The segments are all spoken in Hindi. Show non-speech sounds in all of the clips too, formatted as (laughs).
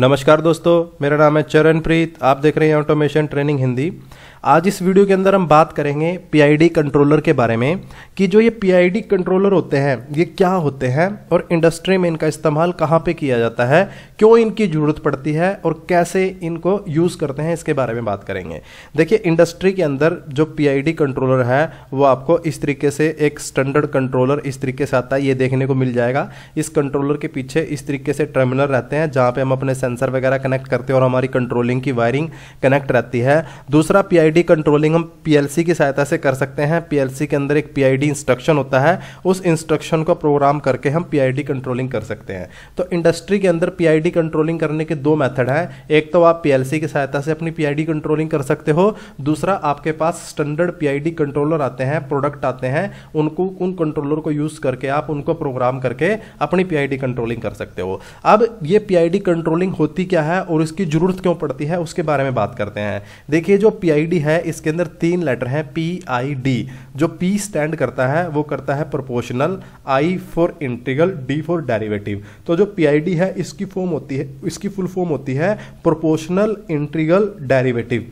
नमस्कार दोस्तों मेरा नाम है चरणप्रीत आप देख रहे हैं ऑटोमेशन ट्रेनिंग हिंदी आज इस वीडियो के अंदर हम बात करेंगे पीआईडी कंट्रोलर के बारे में कि जो ये पीआईडी कंट्रोलर होते हैं ये क्या होते हैं और इंडस्ट्री में इनका इस्तेमाल कहाँ पे किया जाता है क्यों इनकी ज़रूरत पड़ती है और कैसे इनको यूज़ करते हैं इसके बारे में बात करेंगे देखिए इंडस्ट्री के अंदर जो पी कंट्रोलर है वो आपको इस तरीके से एक स्टैंडर्ड कंट्रोलर इस तरीके से आता है ये देखने को मिल जाएगा इस कंट्रोलर के पीछे इस तरीके से टर्मिनल रहते हैं जहाँ पर हम अपने सेंसर वगैरह कनेक्ट करते हैं और हमारी कंट्रोलिंग की वायरिंग कनेक्ट रहती है दूसरा पीआईडी कंट्रोलिंग हम पीएलसी की सहायता से कर सकते हैं पीएलसी के अंदर एक पीआईडी इंस्ट्रक्शन होता है उस इंस्ट्रक्शन को प्रोग्राम करके हम पीआईडी कंट्रोलिंग कर सकते हैं तो इंडस्ट्री के अंदर पीआईडी कंट्रोलिंग करने के दो मेथड हैं एक तो आप पीएलसी की सहायता से अपनी पीआईडी कंट्रोलिंग कर सकते हो दूसरा आपके पास स्टैंडर्ड पीआईडी कंट्रोलर आते हैं प्रोडक्ट आते हैं उनको उन कंट्रोलर को यूज करके आप उनको प्रोग्राम करके अपनी पीआईडी कंट्रोलिंग कर सकते हो अब ये पीआईडी कंट्रोलिंग होती क्या है और इसकी ज़रूरत क्यों पड़ती है उसके बारे में बात करते हैं देखिए जो पी है इसके अंदर तीन लेटर हैं पी जो पी स्टैंड करता है वो करता है proportional I for integral D for derivative तो जो पी है इसकी फॉर्म होती है इसकी फुल फॉर्म होती है प्रोपोर्शनल इंटीग्रल डेरिवेटिव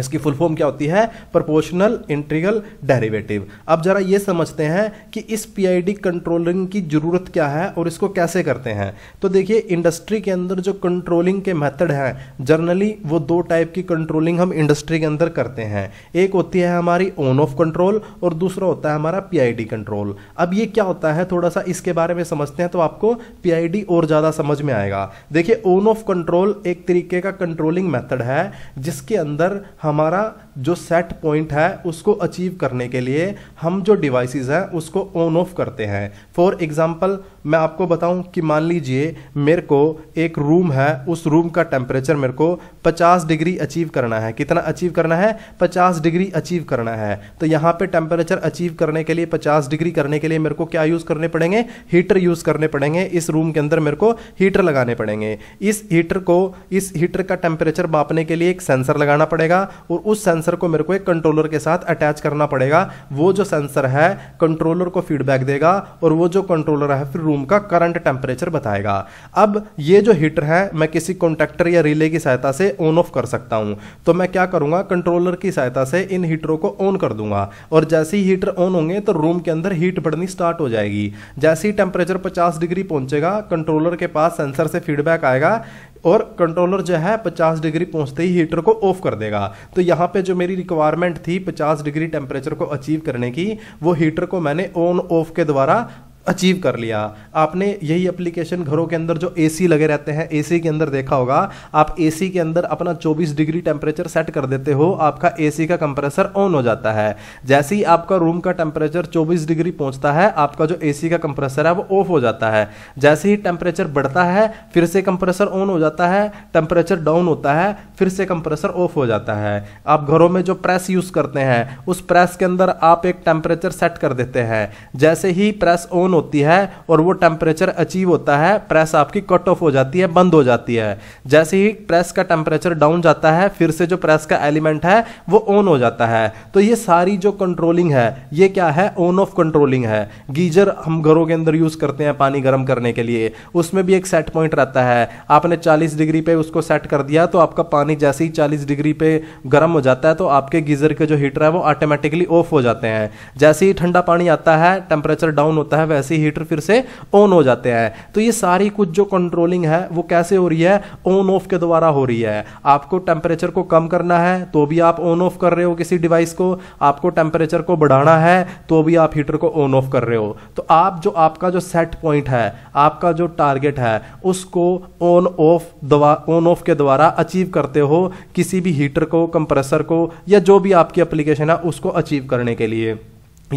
इसकी फुल फॉर्म क्या होती है प्रोपोर्शनल इंट्रीगल डेरिवेटिव अब जरा ये समझते हैं कि इस पीआईडी कंट्रोलिंग की ज़रूरत क्या है और इसको कैसे करते हैं तो देखिए इंडस्ट्री के अंदर जो कंट्रोलिंग के मेथड हैं जर्नली वो दो टाइप की कंट्रोलिंग हम इंडस्ट्री के अंदर करते हैं एक होती है हमारी ओन ऑफ कंट्रोल और दूसरा होता है हमारा पी कंट्रोल अब ये क्या होता है थोड़ा सा इसके बारे में समझते हैं तो आपको पी और ज़्यादा समझ में आएगा देखिए ओन ऑफ कंट्रोल एक तरीके का कंट्रोलिंग मैथड है जिसके अंदर हमारा जो सेट पॉइंट है उसको अचीव करने के लिए हम जो डिवाइसेस हैं उसको ऑन ऑफ करते हैं फॉर एग्जांपल मैं आपको बताऊं कि मान लीजिए मेरे को एक रूम है उस रूम का टेम्परेचर मेरे को 50 डिग्री अचीव करना है कितना अचीव करना है 50 डिग्री अचीव करना है तो यहाँ पे टेम्परेचर अचीव करने के लिए 50 डिग्री करने के लिए मेरे को क्या यूज़ करने पड़ेंगे हीटर यूज़ करने पड़ेंगे इस रूम के अंदर मेरे को हीटर लगाने पड़ेंगे इस हीटर को इस हीटर का टेम्परेचर मापने के लिए एक सेंसर लगाना पड़ेगा और उस सेंसर को मेरे को एक कंट्रोलर के साथ अटैच करना पड़ेगा वो जो सेंसर है कंट्रोलर को फीडबैक देगा और वो जो कंट्रोलर है फिर रूम का करंट टेम्परेचर बताएगा अब ये जो हीटर है मैं किसी कॉन्टेक्टर या रिले की सहायता से ऑन ऑफ कर सकता हूँ तो मैं क्या करूँगा कंट्रोलर की सहायता से इन हीटरों को ऑन कर दूंगा और जैसे ही हीटर ऑन होंगे तो रूम के अंदर हीट बढ़नी स्टार्ट हो जाएगी जैसे ही टेम्परेचर पचास डिग्री पहुंचेगा कंट्रोलर के पास सेंसर से फीडबैक आएगा और कंट्रोलर जो है 50 डिग्री पहुंचते ही हीटर को ऑफ कर देगा तो यहाँ पे जो मेरी रिक्वायरमेंट थी 50 डिग्री टेम्परेचर को अचीव करने की वो हीटर को मैंने ऑन ऑफ के द्वारा अचीव कर लिया आपने यही एप्लीकेशन घरों के अंदर जो एसी लगे रहते हैं एसी के अंदर देखा होगा आप एसी के अंदर अपना 24 डिग्री टेम्परेचर सेट कर देते हो आपका एसी का कंप्रेसर ऑन हो जाता है जैसे ही आपका रूम का टेम्परेचर 24 डिग्री पहुंचता है आपका जो एसी का कंप्रेसर है वो ऑफ हो जाता है जैसे ही टेम्परेचर बढ़ता है फिर से कंप्रेसर ऑन हो जाता है टेम्परेचर डाउन होता है फिर से कंप्रेसर ऑफ हो जाता है आप घरों में जो प्रेस यूज करते हैं उस प्रेस के अंदर आप एक टेम्परेचर सेट कर देते हैं जैसे ही प्रेस ऑन होती है और वो टेम्परेचर अचीव होता है प्रेस आपकी कट ऑफ हो जाती है बंद हो जाती है जैसे ही प्रेस का टेम्परेचर डाउन जाता है फिर से जो प्रेस का एलिमेंट है वो ऑन हो जाता है तो ये सारी जो कंट्रोलिंग है ये क्या है ऑन ऑफ कंट्रोलिंग है गीजर हम घरों के अंदर यूज करते हैं पानी गर्म करने के लिए उसमें भी एक सेट पॉइंट रहता है आपने चालीस डिग्री पे उसको सेट कर दिया तो आपका पानी जैसे ही चालीस डिग्री पे गर्म हो जाता है तो आपके गीजर के जो हीटर है वो ऑटोमेटिकली ऑफ हो जाते हैं जैसे ही ठंडा पानी आता है टेम्परेचर डाउन होता है वैसे जैसे हीटर फिर से ऑन हो जाते हैं तो ये सारी कुछ जो कंट्रोलिंग है वो कैसे हो रही है ऑन ऑफ के द्वारा हो रही है आपको टेम्परेचर को कम करना है तो भी आप ऑन ऑफ कर रहे हो किसी डिवाइस को आपको टेम्परेचर को बढ़ाना है तो भी आप हीटर को ऑन ऑफ कर रहे हो तो आप जो आपका जो सेट पॉइंट है आपका जो टारगेट है उसको ऑन ऑफ ऑन ऑफ के द्वारा अचीव करते हो किसी भी हीटर को कंप्रेसर को या जो भी आपकी एप्लीकेशन है उसको अचीव करने के लिए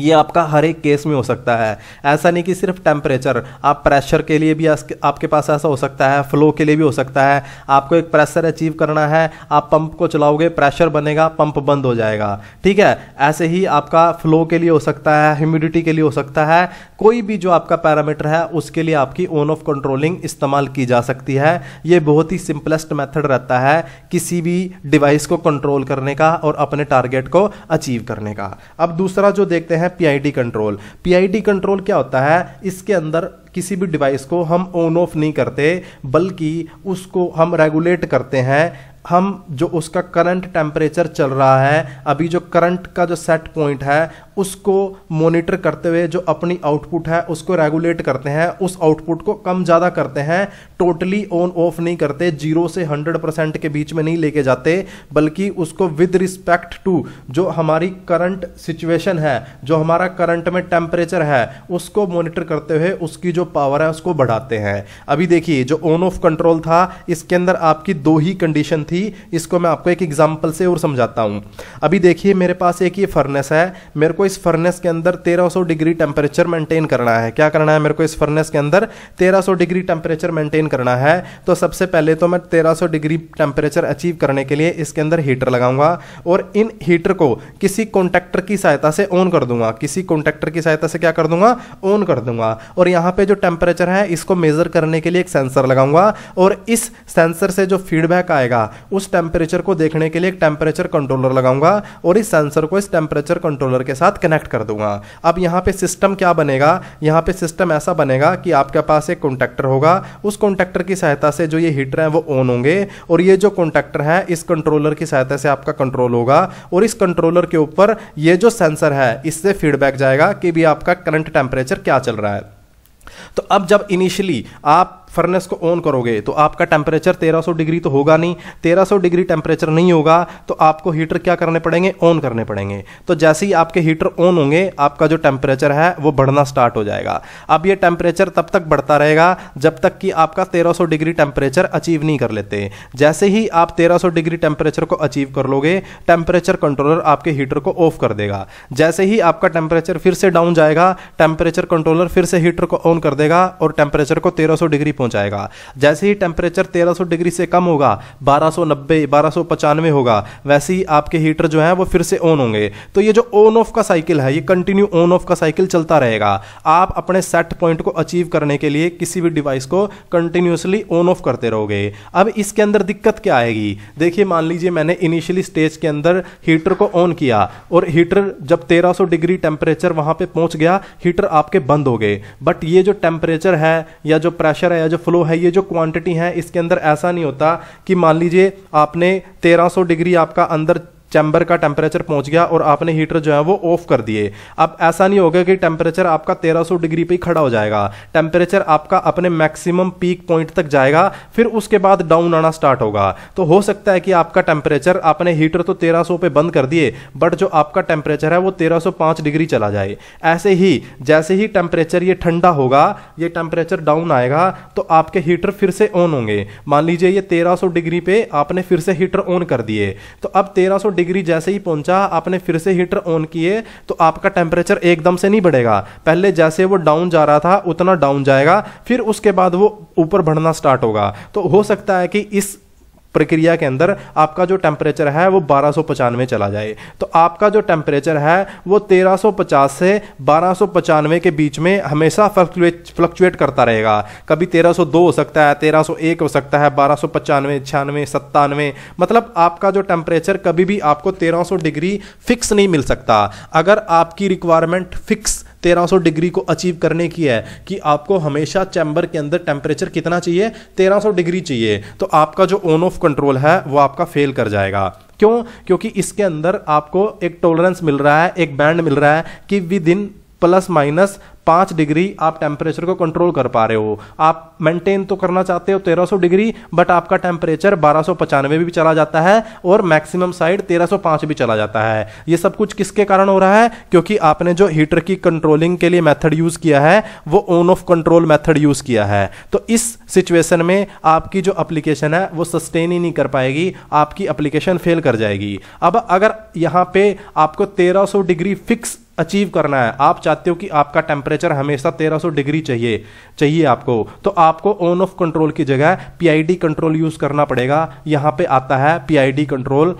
ये आपका हर एक केस में हो सकता है ऐसा नहीं कि सिर्फ टेम्परेचर आप प्रेशर के लिए भी आपके पास ऐसा हो सकता है फ्लो के लिए भी हो सकता है आपको एक प्रेशर अचीव करना है आप पंप को चलाओगे प्रेशर बनेगा पंप बंद हो जाएगा ठीक है ऐसे ही आपका फ्लो के लिए हो सकता है ह्यूमिडिटी के लिए हो सकता है कोई भी जो आपका पैरामीटर है उसके लिए आपकी ऑन ऑफ कंट्रोलिंग इस्तेमाल की जा सकती है ये बहुत ही सिंपलेस्ट मेथड रहता है किसी भी डिवाइस को कंट्रोल करने का और अपने टारगेट को अचीव करने का अब दूसरा जो देखते हैं पीआईडी कंट्रोल पीआईडी कंट्रोल क्या होता है इसके अंदर किसी भी डिवाइस को हम ऑन ऑफ नहीं करते बल्कि उसको हम रेगुलेट करते हैं हम जो उसका करंट टेम्परेचर चल रहा है अभी जो करंट का जो सेट पॉइंट है उसको मॉनिटर करते हुए जो अपनी आउटपुट है उसको रेगुलेट करते हैं उस आउटपुट को कम ज़्यादा करते हैं टोटली ऑन ऑफ नहीं करते जीरो से हंड्रेड परसेंट के बीच में नहीं लेके जाते बल्कि उसको विद रिस्पेक्ट टू जो हमारी करंट सिचुएशन है जो हमारा करंट में टेम्परेचर है उसको मॉनिटर करते हुए उसकी जो पावर है उसको बढ़ाते हैं अभी देखिए जो ऑन ऑफ कंट्रोल था इसके अंदर आपकी दो ही कंडीशन थी इसको मैं आपको एक एग्जाम्पल से और समझाता हूँ अभी देखिए मेरे पास एक ये फर्नेस है मेरे को इस फर्नेस के अंदर 1300 डिग्री टेम्परेचर मेंटेन करना है क्या करना है मेरे को इस फर्नेस के अंदर 1300 डिग्री टेम्परेचर मेंटेन करना है तो सबसे पहले तो मैं 1300 डिग्री टेम्परेचर अचीव करने के लिए इसके अंदर हीटर लगाऊंगा और इन हीटर को किसी कॉन्टैक्टर की सहायता से ऑन कर दूंगा किसी कॉन्टैक्टर की सहायता से क्या कर दूंगा ऑन कर दूंगा और यहाँ पर जो टेम्परेचर है इसको मेजर करने के लिए एक सेंसर लगाऊंगा और इस सेंसर से जो फीडबैक आएगा उस टेम्परेचर को देखने के लिए एक टेम्परेचर कंट्रोलर लगाऊंगा और इस सेंसर को इस टेम्परेचर कंट्रोलर के साथ साथ कनेक्ट कर दूंगा अब यहाँ पे सिस्टम क्या बनेगा यहाँ पे सिस्टम ऐसा बनेगा कि आपके पास एक कॉन्टैक्टर होगा उस कॉन्टैक्टर की सहायता से जो ये हीटर है वो ऑन होंगे और ये जो कॉन्टैक्टर है इस कंट्रोलर की सहायता से आपका कंट्रोल होगा और इस कंट्रोलर के ऊपर ये जो सेंसर है इससे फीडबैक जाएगा कि भी आपका करंट टेम्परेचर क्या चल रहा है तो अब जब इनिशियली आप फर्नेस को ऑन करोगे तो आपका टेम्परेचर 1300 डिग्री तो होगा नहीं 1300 डिग्री टेम्परेचर नहीं होगा तो आपको हीटर क्या करने पड़ेंगे ऑन करने पड़ेंगे तो जैसे ही आपके हीटर ऑन होंगे आपका जो टेम्परेचर है वो बढ़ना स्टार्ट हो जाएगा अब ये टेम्परेचर तब तक बढ़ता रहेगा जब तक कि आपका तेरह डिग्री टेम्परेचर अचीव नहीं कर लेते जैसे ही आप तेरह डिग्री टेम्परेचर को अचीव कर लोगे टेम्परेचर कंट्रोलर आपके हीटर को ऑफ कर देगा जैसे ही आपका टेम्परेचर फिर से डाउन जाएगा टेम्परेचर कंट्रोलर फिर से हीटर को ऑन कर देगा और टेम्परेचर को तेरह डिग्री जाएगा जैसे ही टेम्परेचर 1300 डिग्री से कम होगा 1290 1295 होगा वैसे ही आपके हीटर जो है वो फिर से ऑन होंगे तो ये जो ऑन ऑफ का साइकिल है ये कंटिन्यू ऑन ऑफ का साइकिल चलता रहेगा आप अपने सेट पॉइंट को अचीव करने के लिए किसी भी डिवाइस को कंटिन्यूसली ऑन ऑफ करते रहोगे अब इसके अंदर दिक्कत क्या आएगी देखिए मान लीजिए मैंने इनिशियली स्टेज के अंदर हीटर को ऑन किया और हीटर जब 1300 डिग्री टेम्परेचर वहां पे पहुंच गया हीटर आपके बंद हो गए बट ये जो टेम्परेचर है या जो प्रेशर है या जो जो फ्लो है ये जो क्वांटिटी है इसके अंदर ऐसा नहीं होता कि मान लीजिए आपने 1300 डिग्री आपका अंदर चैम्बर का टेम्परेचर पहुंच गया और आपने हीटर जो है वो ऑफ कर दिए अब ऐसा नहीं होगा कि टेम्परेचर आपका 1300 डिग्री पे खड़ा हो जाएगा टेम्परेचर आपका अपने मैक्सिमम पीक पॉइंट तक जाएगा फिर उसके बाद डाउन आना स्टार्ट होगा तो हो सकता है कि आपका टेम्परेचर आपने हीटर तो 1300 पे बंद कर दिए बट जो आपका टेम्परेचर है वो तेरह डिग्री चला जाए ऐसे ही जैसे ही टेम्परेचर ये ठंडा होगा ये टेम्परेचर डाउन आएगा तो आपके हीटर फिर से ऑन होंगे मान लीजिए ये तेरह डिग्री पे आपने फिर से हीटर ऑन कर दिए तो अब तेरह डिग्री जैसे ही पहुंचा आपने फिर से हीटर ऑन किए तो आपका टेम्परेचर एकदम से नहीं बढ़ेगा पहले जैसे वो डाउन जा रहा था उतना डाउन जाएगा फिर उसके बाद वो ऊपर बढ़ना स्टार्ट होगा तो हो सकता है कि इस प्रक्रिया के अंदर आपका जो टेम्परेचर है वो बारह चला जाए तो आपका जो टेम्परेचर है वो 1350 से बारह के बीच में हमेशा फ्लक्चुएट फ्लक्चुएट करता रहेगा कभी 1302 हो सकता है 1301 हो सकता है बारह सौ पचानवे छियानवे सत्तानवे मतलब आपका जो टेम्परेचर कभी भी आपको 1300 डिग्री फिक्स नहीं मिल सकता अगर आपकी रिक्वायरमेंट फिक्स 1300 डिग्री को अचीव करने की है कि आपको हमेशा चैम्बर के अंदर टेम्परेचर कितना चाहिए 1300 डिग्री चाहिए तो आपका जो ऑन ऑफ कंट्रोल है वो आपका फेल कर जाएगा क्यों क्योंकि इसके अंदर आपको एक टॉलरेंस मिल रहा है एक बैंड मिल रहा है कि विद इन प्लस माइनस पाँच डिग्री आप टेम्परेचर को कंट्रोल कर पा रहे हो आप मेंटेन तो करना चाहते हो 1300 डिग्री बट आपका टेम्परेचर बारह भी, भी चला जाता है और मैक्सिमम साइड 1305 भी चला जाता है ये सब कुछ किसके कारण हो रहा है क्योंकि आपने जो हीटर की कंट्रोलिंग के लिए मेथड यूज़ किया है वो on off control method use किया है तो इस सिचुएशन में आपकी जो अप्लीकेशन है वो सस्टेन ही नहीं कर पाएगी आपकी अप्लीकेशन फेल कर जाएगी अब अगर यहाँ पे आपको तेरह डिग्री फिक्स अचीव करना है आप चाहते हो कि आपका टेम्परेचर हमेशा 1300 डिग्री चाहिए चाहिए आपको तो आपको ऑन ऑफ कंट्रोल की जगह पीआईडी कंट्रोल यूज करना पड़ेगा यहां पे आता है पीआईडी कंट्रोल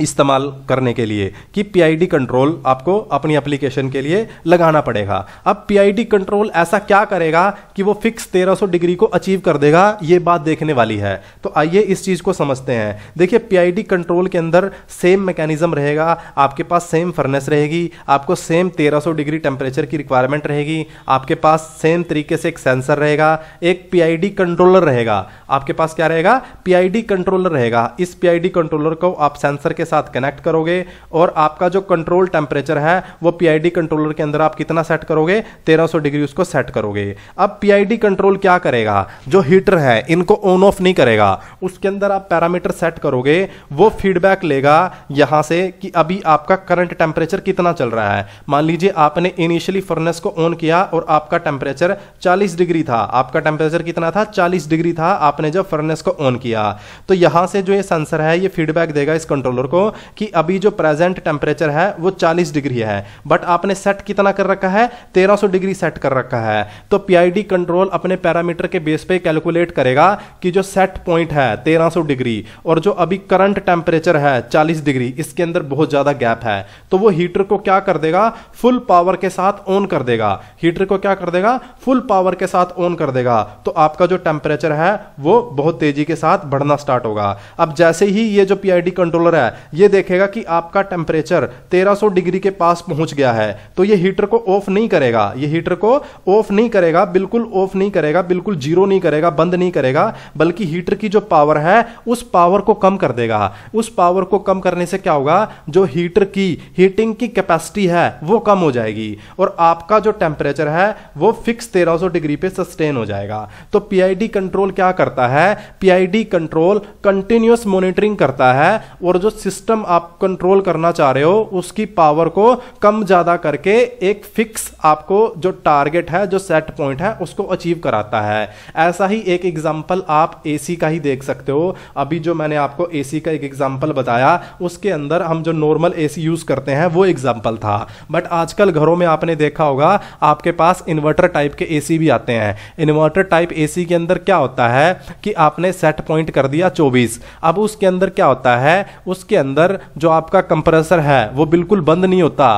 इस्तेमाल करने के लिए कि पीआईडी कंट्रोल आपको अपनी एप्लीकेशन के लिए लगाना पड़ेगा अब पीआईडी कंट्रोल ऐसा क्या करेगा कि वो फिक्स 1300 डिग्री को अचीव कर देगा ये बात देखने वाली है तो आइए इस चीज़ को समझते हैं देखिए पीआईडी कंट्रोल के अंदर सेम मैकेनिज्म रहेगा आपके पास सेम फर्नेस रहेगी आपको सेम तेरह डिग्री टेम्परेचर की रिक्वायरमेंट रहेगी आपके पास सेम तरीके से एक सेंसर रहेगा एक पी कंट्रोलर रहेगा आपके पास क्या रहेगा पीआईडी कंट्रोलर रहेगा इस पीआईडी कंट्रोलर को आप सेंसर के साथ कनेक्ट करोगे और आपका जो कंट्रोल टेम्परेचर है वो पीआईडी कंट्रोलर के अंदर आप कितना सेट करोगे 1300 डिग्री उसको सेट करोगे अब पीआईडी कंट्रोल क्या करेगा जो हीटर है इनको ऑन ऑफ नहीं करेगा उसके अंदर आप पैरामीटर सेट करोगे वो फीडबैक लेगा यहां से कि अभी आपका करंट टेम्परेचर कितना चल रहा है मान लीजिए आपने इनिशियली फर्नेस को ऑन किया और आपका टेम्परेचर चालीस डिग्री था आपका टेम्परेचर कितना था चालीस डिग्री था आपने आपने जब फर्नेस को ऑन किया तो यहां से जो ये सेंसर है ये फीडबैक देगा इस कंट्रोलर को कि अभी जो प्रेजेंट टेम्परेचर है वो 40 डिग्री है बट आपने सेट कितना कर रखा है 1300 डिग्री सेट कर रखा है तो पीआईडी कंट्रोल अपने पैरामीटर के बेस पे कैलकुलेट करेगा कि जो सेट पॉइंट है 1300 डिग्री और जो अभी करंट टेम्परेचर है 40 डिग्री इसके अंदर बहुत ज़्यादा गैप है तो वो हीटर को क्या कर देगा फुल पावर के साथ ऑन कर देगा हीटर को क्या कर देगा फुल पावर के साथ ऑन कर देगा तो आपका जो टेम्परेचर है वो वो बहुत तेजी के साथ बढ़ना स्टार्ट होगा अब जैसे ही ये जो पीआईडी कंट्रोलर है ये देखेगा कि आपका टेम्परेचर 1300 डिग्री के पास पहुंच गया है तो ये हीटर को ऑफ नहीं करेगा ये हीटर को ऑफ नहीं करेगा बिल्कुल ऑफ नहीं करेगा बिल्कुल जीरो नहीं करेगा बंद नहीं करेगा बल्कि हीटर की जो पावर है उस पावर को कम कर देगा उस पावर को कम करने से क्या होगा जो हीटर की हीटिंग की कैपेसिटी है वो कम हो जाएगी और आपका जो टेम्परेचर है वो फिक्स 1300 डिग्री पे सस्टेन हो जाएगा तो पीआईडी कंट्रोल क्या करता करता है पीआईडी कंट्रोल कंटिन्यूस मॉनिटरिंग करता है और जो सिस्टम आप कंट्रोल करना चाह रहे हो उसकी पावर को कम ज्यादा करके एक फिक्स आपको जो टारगेट है जो सेट पॉइंट है उसको अचीव कराता है ऐसा ही एक एग्जाम्पल आप एसी का ही देख सकते हो अभी जो मैंने आपको एसी का एक एग्जाम्पल बताया उसके अंदर हम जो नॉर्मल एसी यूज करते हैं वो एग्जाम्पल था बट आजकल घरों में आपने देखा होगा आपके पास इन्वर्टर टाइप के एसी भी आते हैं इन्वर्टर टाइप एसी के अंदर क्या होता है कि आपने सेट पॉइंट कर दिया 24 अब उसके अंदर क्या होता है उसके अंदर जो आपका कंप्रेसर है वो बिल्कुल बंद नहीं होता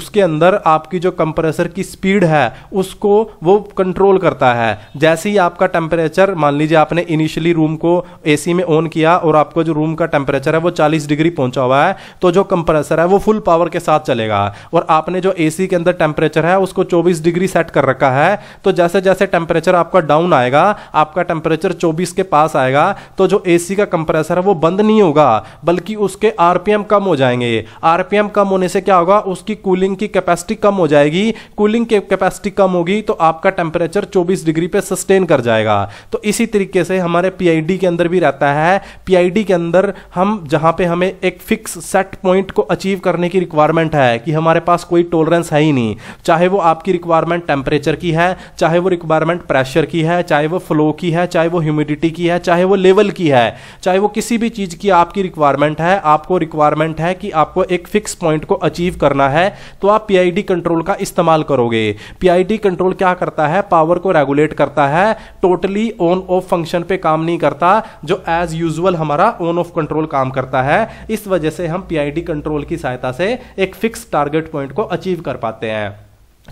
उसके अंदर आपकी जो कंप्रेसर की स्पीड है उसको वो कंट्रोल करता है जैसे ही आपका टेम्परेचर मान लीजिए आपने इनिशियली रूम को एसी में ऑन किया और आपको जो रूम का टेम्परेचर है वो 40 डिग्री पहुंचा हुआ है तो जो कंप्रेसर है वो फुल पावर के साथ चलेगा और आपने जो एसी के अंदर टेम्परेचर है उसको 24 डिग्री सेट कर रखा है तो जैसे जैसे टेम्परेचर आपका डाउन आएगा आपका टेम्परेचर 24 के पास आएगा तो जो एसी का कंप्रेसर है वो बंद नहीं होगा बल्कि उसके आरपीएम कम हो जाएंगे आरपीएम कम होने से क्या होगा उसकी कूलिंग की कैपेसिटी कम हो जाएगी कूलिंग की कैपेसिटी कम होगी तो आपका टेम्परेचर चौबीस डिग्री पे सस्टेन कर जाएगा तो इसी तरीके से हमारे पीआईडी के अंदर भी रहता है पीआईडी के अंदर हम जहां पे हमें एक फिक्स सेट पॉइंट को अचीव करने की रिक्वायरमेंट है कि हमारे पास कोई टॉलरेंस है ही नहीं चाहे वो आपकी रिक्वायरमेंट टेम्परेचर की है चाहे वो रिक्वायरमेंट प्रेशर की है चाहे वो फ्लो की है चाहे वो ह्यूमिड ह्यूमिडिटी की है चाहे वो लेवल की है चाहे वो किसी भी चीज़ की आपकी रिक्वायरमेंट है आपको रिक्वायरमेंट है कि आपको एक फिक्स पॉइंट को अचीव करना है तो आप पीआईडी कंट्रोल का इस्तेमाल करोगे पीआईडी कंट्रोल क्या करता है पावर को रेगुलेट करता है टोटली ऑन ऑफ फंक्शन पे काम नहीं करता जो एज यूजल हमारा ऑन ऑफ कंट्रोल काम करता है इस वजह से हम पीआईडी कंट्रोल की सहायता से एक फिक्स टारगेट पॉइंट को अचीव कर पाते हैं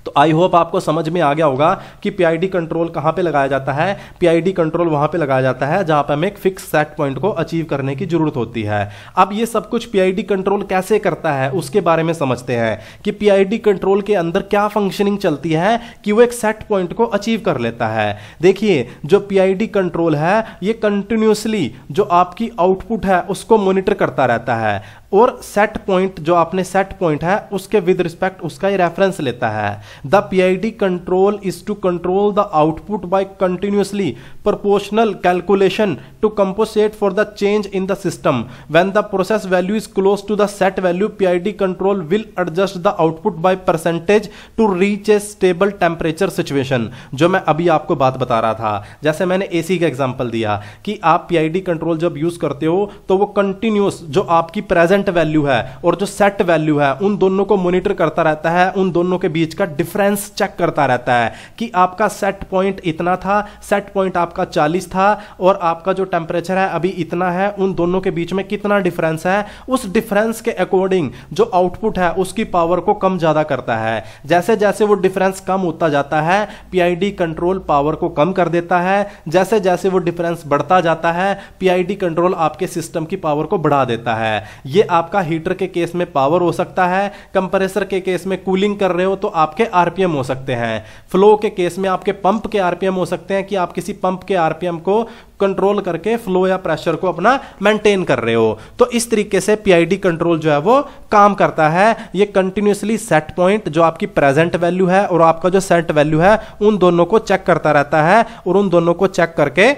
तो आई होप आपको समझ में आ गया होगा कि पीआईडी कंट्रोल कहां पे लगाया जाता है पीआईडी कंट्रोल वहां पे लगाया जाता है जहां पे हमें एक फिक्स सेट पॉइंट को अचीव करने की जरूरत होती है अब ये सब कुछ पीआईडी कंट्रोल कैसे करता है उसके बारे में समझते हैं कि पीआईडी कंट्रोल के अंदर क्या फंक्शनिंग चलती है कि वो एक सेट पॉइंट को अचीव कर लेता है देखिए जो पीआईडी कंट्रोल है ये कंटिन्यूसली जो आपकी आउटपुट है उसको मॉनिटर करता रहता है और सेट पॉइंट जो आपने सेट पॉइंट है उसके विद रिस्पेक्ट उसका ही रेफरेंस लेता है the P I D control is to control the output by continuously proportional calculation to compensate for the change in the system. When the process value is close to the set value, PID control will adjust the output by percentage to reach a stable temperature situation. जो मैं अभी आपको बात बता रहा था जैसे मैंने एसी का एग्जाम्पल दिया कि आप पीआईडी कंट्रोल जब यूज करते हो तो वो कंटिन्यूस जो आपकी प्रेजेंट वैल्यू है और जो सेट वैल्यू है उन दोनों को मोनिटर करता रहता है उन दोनों के बीच का डिफरेंस चेक करता रहता है कि आपका सेट पॉइंट इतना था सेट पॉइंट आपका आपका 40 था और आपका जो टेम्परेचर है अभी इतना है उन दोनों के बीच में कितना डिफरेंस है उस डिफरेंस के अकॉर्डिंग जो आउटपुट है उसकी पावर को कम ज्यादा करता है जैसे जैसे वो डिफरेंस कम होता जाता है पीआईडी कंट्रोल पावर को कम कर देता है जैसे जैसे वो डिफरेंस बढ़ता जाता है पीआईडी कंट्रोल आपके सिस्टम की पावर को बढ़ा देता है ये आपका हीटर के केस में पावर हो सकता है कंप्रेसर के केस में कूलिंग कर रहे हो तो आपके आरपीएम हो सकते हैं फ्लो के केस में आपके पंप के आरपीएम हो सकते हैं कि आप किसी पंप आपके आरपीएम को कंट्रोल करके फ्लो या प्रेशर को अपना मेंटेन कर रहे हो तो इस तरीके से पीआईडी कंट्रोल जो है वो काम करता है ये कंटिन्यूसली सेट पॉइंट जो आपकी प्रेजेंट वैल्यू है और आपका जो सेट वैल्यू है उन दोनों को चेक करता रहता है और उन दोनों को चेक करके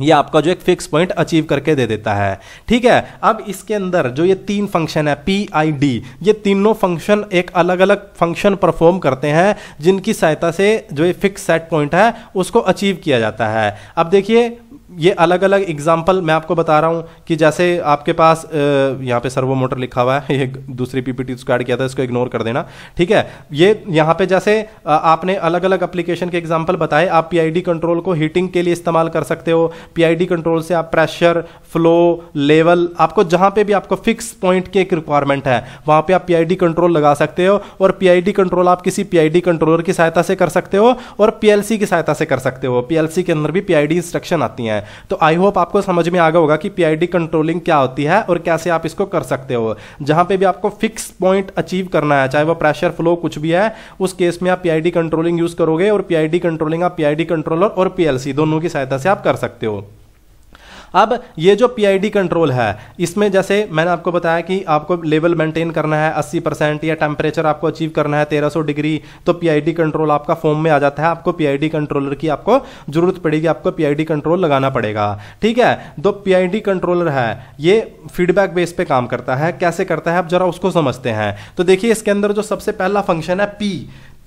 ये आपका जो एक फिक्स पॉइंट अचीव करके दे देता है ठीक है अब इसके अंदर जो ये तीन फंक्शन है पी आई डी ये तीनों फंक्शन एक अलग अलग फंक्शन परफॉर्म करते हैं जिनकी सहायता से जो ये फिक्स सेट पॉइंट है उसको अचीव किया जाता है अब देखिए ये अलग अलग एग्जाम्पल मैं आपको बता रहा हूँ कि जैसे आपके पास यहाँ पे सर्वो मोटर लिखा हुआ है ये (laughs) दूसरी पीपीटी उसको ऐड किया था इसको इग्नोर कर देना ठीक है ये यहाँ पे जैसे आपने अलग अलग एप्लीकेशन के एग्जाम्पल बताए आप पीआईडी कंट्रोल को हीटिंग के लिए इस्तेमाल कर सकते हो पीआईडी कंट्रोल से आप प्रेशर फ्लो लेवल आपको जहाँ पे भी आपको फिक्स पॉइंट की एक रिक्वायरमेंट है वहाँ पर आप डी कंट्रोल लगा सकते हो और डी कंट्रोल आप किसी डी कंट्रोलर की सहायता से कर सकते हो और सी की सहायता से कर सकते हो सी के अंदर भी डी इंस्ट्रक्शन आती हैं है तो आई होप आपको समझ में आगे होगा कि पीआईडी कंट्रोलिंग क्या होती है और कैसे आप इसको कर सकते हो जहां पे भी आपको फिक्स पॉइंट अचीव करना है चाहे वो प्रेशर फ्लो कुछ भी है उस केस में आप पीआईडी कंट्रोलिंग यूज करोगे और पीआईडी कंट्रोलिंग आप पीआईडी कंट्रोलर और पीएलसी दोनों की सहायता से आप कर सकते हो अब ये जो पीआईडी कंट्रोल है इसमें जैसे मैंने आपको बताया कि आपको लेवल मेंटेन करना है 80 परसेंट या टेम्परेचर आपको अचीव करना है 1300 डिग्री तो पीआईडी कंट्रोल आपका फॉर्म में आ जाता है आपको पीआईडी कंट्रोलर की आपको जरूरत पड़ेगी आपको पीआईडी कंट्रोल लगाना पड़ेगा ठीक है तो पी कंट्रोलर है ये फीडबैक बेस पे काम करता है कैसे करता है आप जरा उसको समझते हैं तो देखिए इसके अंदर जो सबसे पहला फंक्शन है पी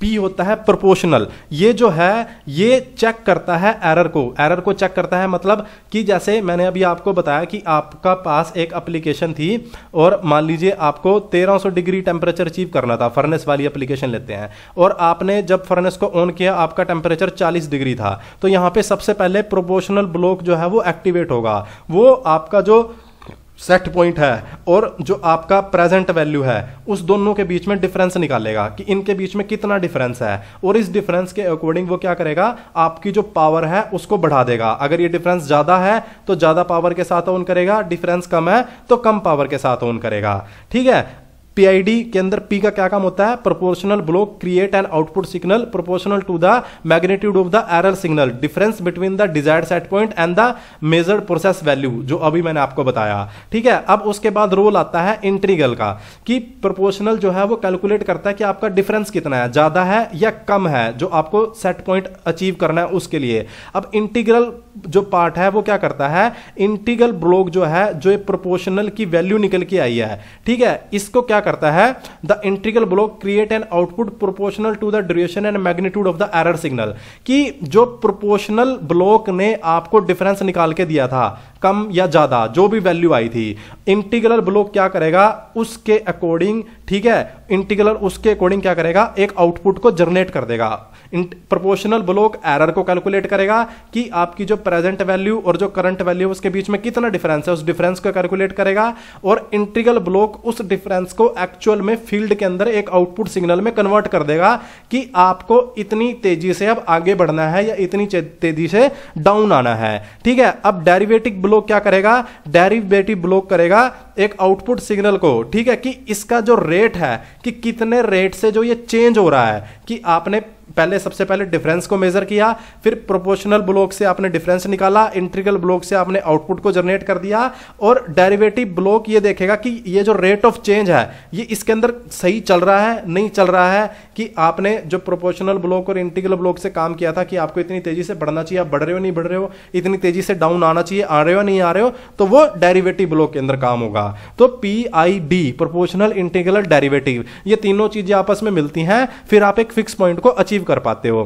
पी होता है प्रोपोर्शनल ये जो है ये चेक करता है एरर को एरर को चेक करता है मतलब कि जैसे मैंने अभी आपको बताया कि आपका पास एक एप्लीकेशन थी और मान लीजिए आपको 1300 डिग्री टेम्परेचर अचीव करना था फर्नेस वाली एप्लीकेशन लेते हैं और आपने जब फर्नेस को ऑन किया आपका टेम्परेचर 40 डिग्री था तो यहाँ पे सबसे पहले प्रोपोर्शनल ब्लॉक जो है वो एक्टिवेट होगा वो आपका जो सेट पॉइंट है और जो आपका प्रेजेंट वैल्यू है उस दोनों के बीच में डिफरेंस निकालेगा कि इनके बीच में कितना डिफरेंस है और इस डिफरेंस के अकॉर्डिंग वो क्या करेगा आपकी जो पावर है उसको बढ़ा देगा अगर ये डिफरेंस ज्यादा है तो ज्यादा पावर के साथ ऑन करेगा डिफरेंस कम है तो कम पावर के साथ ऑन करेगा ठीक है पीआईडी के अंदर पी का क्या काम होता है proportional block create and output signal proportional to the magnitude of the error signal difference between the desired set point and the measured process value जो अभी मैंने आपको बताया ठीक है अब उसके बाद रोल आता है इंट्रीगल का कि प्रोपोर्शनल जो है वो कैलकुलेट करता है कि आपका डिफरेंस कितना है ज्यादा है या कम है जो आपको सेट पॉइंट अचीव करना है उसके लिए अब इंटीग्रल जो पार्ट है वो क्या करता है इंटीग्रल ब्लॉक जो है जो प्रोपोर्शनल की वैल्यू निकल के आई है ठीक है इसको क्या करता है the integral block create an output proportional to the duration and magnitude of the error signal कि जो प्रोपोर्शनल ब्लॉक ने आपको डिफरेंस निकाल के दिया था कम या ज्यादा जो भी वैल्यू आई थी इंटीग्रल ब्लॉक क्या करेगा उसके अकॉर्डिंग ठीक है इंटीग्रल उसके अकॉर्डिंग क्या करेगा एक आउटपुट को जनरेट कर देगा प्रोपोर्शनल ब्लॉक एरर को कैलकुलेट करेगा कि आपकी जो प्रेजेंट वैल्यू और जो करंट वैल्यू उसके बीच में कितना डिफरेंस है उस डिफरेंस को कैलकुलेट करेगा और इंटीग्रल ब्लॉक उस डिफरेंस को एक्चुअल में फील्ड के अंदर एक आउटपुट सिग्नल में कन्वर्ट कर देगा कि आपको इतनी तेजी से अब आगे बढ़ना है या इतनी तेजी से डाउन आना है ठीक है अब डेरिवेटिव ब्लॉक क्या करेगा डेरिवेटिव ब्लॉक करेगा एक आउटपुट सिग्नल को ठीक है कि इसका जो रेट रेट है कि कितने रेट से जो ये चेंज हो रहा है कि आपने पहले सबसे पहले डिफरेंस को मेजर किया फिर प्रोपोर्शनल ब्लॉक से आपने डिफरेंस निकाला इंट्रिकल ब्लॉक से आपने आउटपुट को जनरेट कर दिया और डेरिवेटिव ब्लॉक ये देखेगा कि ये जो रेट ऑफ चेंज है ये इसके अंदर सही चल रहा है नहीं चल रहा है कि आपने जो प्रोपोर्शनल ब्लॉक और इंट्रिकल ब्लॉक से काम किया था कि आपको इतनी तेजी से बढ़ना चाहिए आप बढ़ रहे हो नहीं बढ़ रहे हो इतनी तेजी से डाउन आना चाहिए आ रहे हो नहीं आ रहे हो तो वो डेरिवेटिव ब्लॉक के अंदर काम होगा तो P I D proportional integral derivative ये तीनों चीजें आपस में मिलती हैं फिर आप एक फिक्स पॉइंट को अचीव अचीव कर पाते हो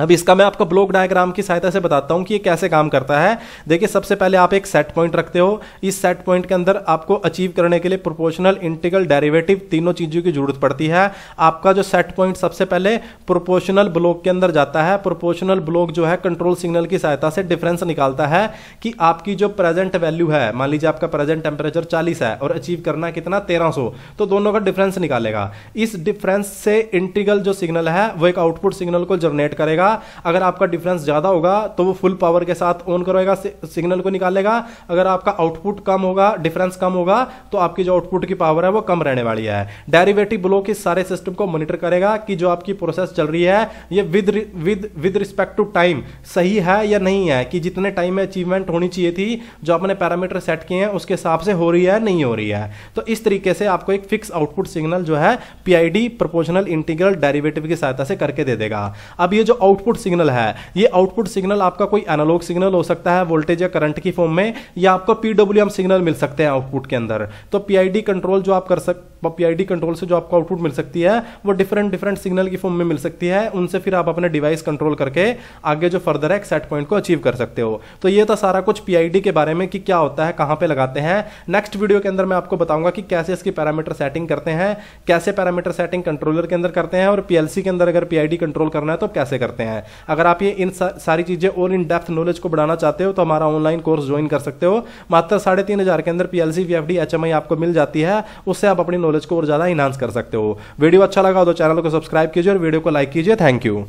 अब इसका मैं आपको ब्लॉक डायग्राम की सहायता से बताता हूँ कि ये कैसे काम करता है देखिए सबसे पहले आप एक सेट पॉइंट रखते हो इस सेट पॉइंट के अंदर आपको अचीव करने के लिए प्रोपोर्शनल इंटीग्रल डेरिवेटिव तीनों चीज़ों की जरूरत पड़ती है आपका जो सेट पॉइंट सबसे पहले प्रोपोर्शनल ब्लॉक के अंदर जाता है प्रोपोर्शनल ब्लॉक जो है कंट्रोल सिग्नल की सहायता से डिफरेंस निकालता है कि आपकी जो प्रेजेंट वैल्यू है मान लीजिए आपका प्रेजेंट टेम्परेचर चालीस है और अचीव करना कितना तेरह तो दोनों का डिफरेंस निकालेगा इस डिफरेंस से इंटीगल जो सिग्नल है वो एक आउटपुट सिग्नल को जनरेट करेगा करेगा अगर आपका डिफरेंस ज़्यादा होगा तो वो फुल पावर के साथ ऑन करवाएगा सिग्नल को निकालेगा अगर आपका आउटपुट कम होगा डिफरेंस कम होगा तो आपकी जो आउटपुट की पावर है वो कम रहने वाली है डेरिवेटिव ब्लॉक इस सारे सिस्टम को मॉनिटर करेगा कि जो आपकी प्रोसेस चल रही है ये with with with respect to time सही है या नहीं है कि जितने टाइम में अचीवमेंट होनी चाहिए थी जो आपने पैरामीटर सेट किए हैं उसके हिसाब से हो रही है नहीं हो रही है तो इस तरीके से आपको एक फिक्स आउटपुट सिग्नल जो है पीआईडी प्रोपोर्शनल इंटीग्रल डेरिवेटिव की सहायता से करके दे देगा अब ये जो आउटपुट सिग्नल है ये आउटपुट सिग्नल आपका कोई एनालॉग सिग्नल हो सकता है वोल्टेज या करंट की फॉर्म में या आपको पीडब्ल्यूएम सिग्नल मिल सकते हैं आउटपुट के अंदर तो पीआईडी कंट्रोल जो आप कर सकते पीआईडी कंट्रोल से जो आपको आउटपुट मिल सकती है वो डिफरेंट डिफरेंट सिग्नल की फॉर्म में मिल सकती है उनसे फिर आप अपने डिवाइस कंट्रोल करके आगे जो फर्दर है सेट पॉइंट को अचीव कर सकते हो तो ये था सारा कुछ पीआईडी के बारे में कि क्या होता है कहाँ पे लगाते हैं नेक्स्ट वीडियो के अंदर मैं आपको बताऊंगा कि कैसे इसकी पैरामीटर सेटिंग करते हैं कैसे पैरामीटर सेटिंग कंट्रोलर के अंदर करते हैं और पीएलसी के अंदर अगर पीआईडी कंट्रोल करना है तो कैसे करते हैं अगर आप ये इन सारी चीजें और इन डेप्थ नॉलेज को बढ़ाना चाहते हो तो हमारा ऑनलाइन कोर्स ज्वाइन कर सकते हो मात्र साढ़े तीन हजार के अंदर पीएलसी वीएफडी एचएमआई आपको मिल जाती है उससे आप अपनी नॉलेज नॉलेज को और ज़्यादा इनहांस कर सकते हो वीडियो अच्छा लगा तो चैनल को सब्सक्राइब कीजिए और वीडियो को लाइक कीजिए थैंक यू